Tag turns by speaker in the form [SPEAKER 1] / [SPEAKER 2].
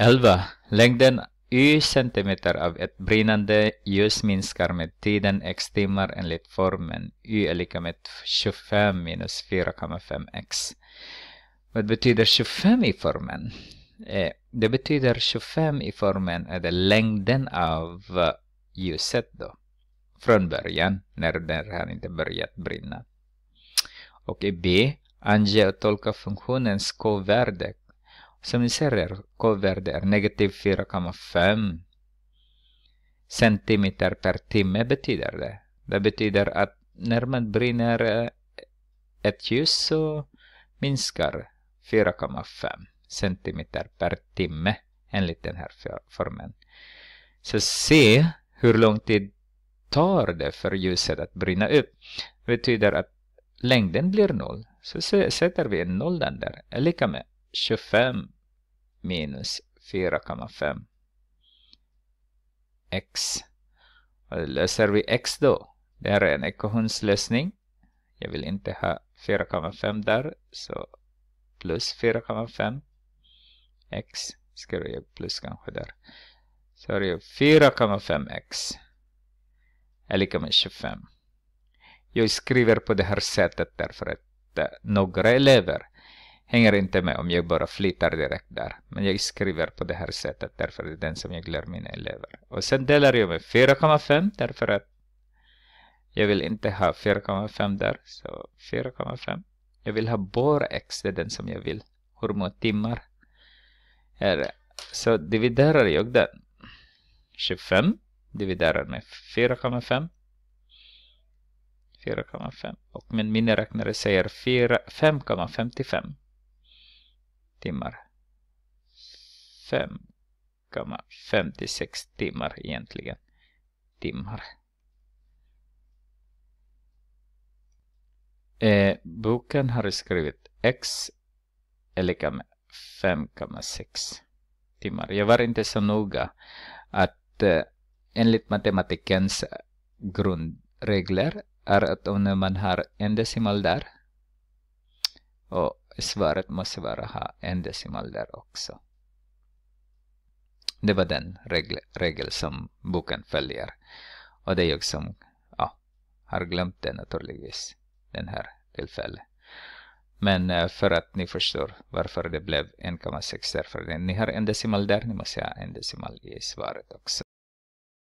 [SPEAKER 1] 11. Längden y centimeter av ett brinnande ljus minskar med tiden x timmar enligt formen y är lika med 25 minus 4,5x. Vad betyder 25 i formen? Eh, det betyder 25 i formen är det längden av eh, ljuset då. Från början, när den här inte börjat brinna. Och i B, ange och tolka funktionens k-värde som ni ser är k-värde är negativ 4,5 centimeter per timme betyder det. Det betyder att när man brinner eh, ett ljus så minskar 4,5 centimeter per timme enligt den här formen. Så se hur lång tid tar det för ljuset att brinna upp. Det betyder att längden blir noll. Så sätter vi en nollan där, är lika med 25 minus 4,5 x. Och löser vi x då? Det här är en ekvationslösning. Jag vill inte ha 4,5 där, så plus 4,5 x skriver jag plus kanske där. Så har jag 4,5x är lika med 25. Jag skriver på det här sättet därför att eh, några elever hänger inte med om jag bara flyttar direkt där. Men jag skriver på det här sättet därför det är den som jag glömmer mina elever. Och sen delar jag med 4,5 därför att jag vill inte ha 4,5 där. Så 4,5. Jag vill ha bara x, det är den som jag vill. Hur många timmar är det? Så dividerar jag den. 25 dividerar med 4,5. 4,5 och min miniräknare säger 5,55 timmar. 5,56 timmar egentligen. Timmar. Eh, boken har skrivit x är lika med 5,6 timmar. Jag var inte så noga att eh, enligt matematikens grundregler är att om man har en decimal där och svaret måste vara ha en decimal där också. Det var den regel, regel som boken följer. Och det är jag som ja, har glömt det naturligtvis, den här tillfället. Men eh, för att ni förstår varför det blev 1,6 därför ni har en decimal där, ni måste ha en decimal i svaret också.